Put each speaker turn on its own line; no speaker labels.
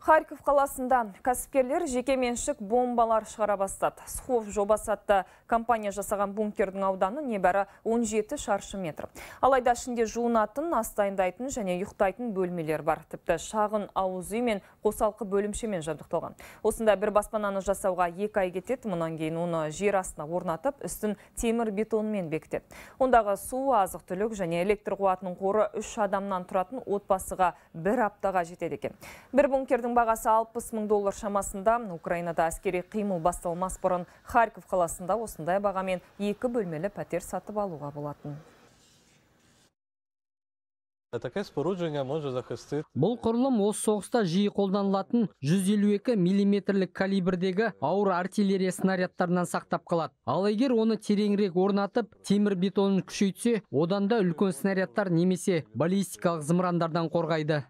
Харьков қаласында кәсіпкерлер жеке меншік бомбалар шығара бастады. Схов жобасы компания жасаған бункердің ауданы небәрі 17 шаршы метр. Алайда ішінде жуынатын, астайындайтын және ұйықтайтын бөлмелер бар. Тіпті шағын ауыз үй мен қосалқы бөлімшемен жабдықталған. Осында бір баспананы жасауға екі ай кетеді, мұнан кейін оны жер астына орнатып, үстін темір бетонмен бекітеді. Ондағы су, азық-түлік және электр қуатының қоры үш адамнан тұратын отбасыға бір аптаға жетеді екен. Бір бункердің бағасы 60 мың доллар шамасында. Украинада әскери қимыл басталмас бұрын Харьков қаласында осындай бағамен екі бөлмелі пәтер сатып алуға болатын.
Бұл
құрылым осы соғыста жиі қолданылатын 152 миллиметрлік калибрдегі ауыр артиллерия снарядтарынан сақтап қалады. Ал егер оны тереңірек орнатып, темір бетонын күшейтсе, одан да үлкен снарядтар немесе баллистикалық зымырандардан қорғайды.